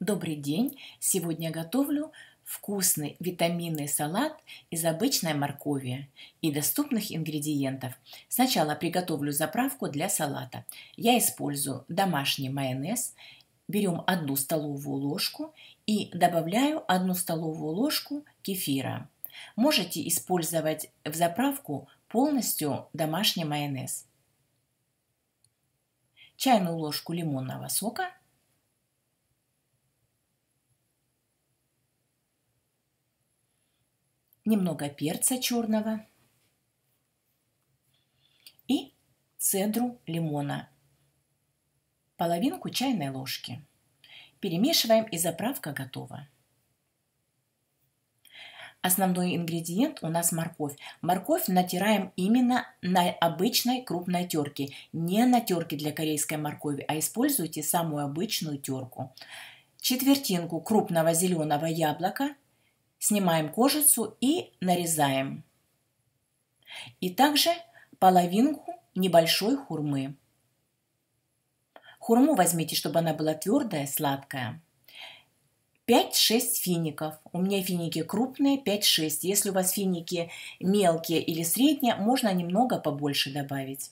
Добрый день! Сегодня готовлю вкусный витаминный салат из обычной моркови и доступных ингредиентов. Сначала приготовлю заправку для салата. Я использую домашний майонез, берем одну столовую ложку и добавляю одну столовую ложку кефира. Можете использовать в заправку полностью домашний майонез. Чайную ложку лимонного сока – немного перца черного и цедру лимона, половинку чайной ложки. Перемешиваем и заправка готова. Основной ингредиент у нас морковь. Морковь натираем именно на обычной крупной терке. Не на терке для корейской моркови, а используйте самую обычную терку. Четвертинку крупного зеленого яблока Снимаем кожицу и нарезаем. И также половинку небольшой хурмы. Хурму возьмите, чтобы она была твердая, сладкая. 5-6 фиников. У меня финики крупные, 5-6. Если у вас финики мелкие или средние, можно немного побольше добавить.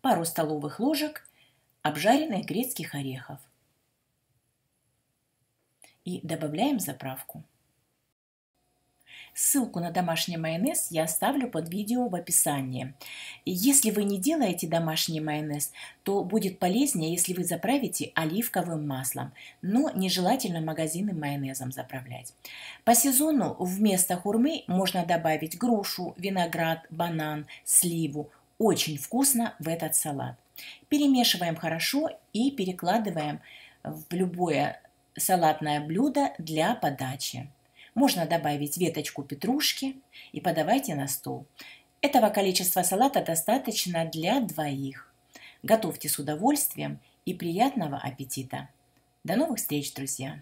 Пару столовых ложек обжаренных грецких орехов и добавляем заправку. Ссылку на домашний майонез я оставлю под видео в описании. Если вы не делаете домашний майонез, то будет полезнее, если вы заправите оливковым маслом, но нежелательно магазины майонезом заправлять. По сезону вместо хурмы можно добавить грушу, виноград, банан, сливу. Очень вкусно в этот салат. Перемешиваем хорошо и перекладываем в любое салатное блюдо для подачи. Можно добавить веточку петрушки и подавайте на стол. Этого количества салата достаточно для двоих. Готовьте с удовольствием и приятного аппетита! До новых встреч, друзья!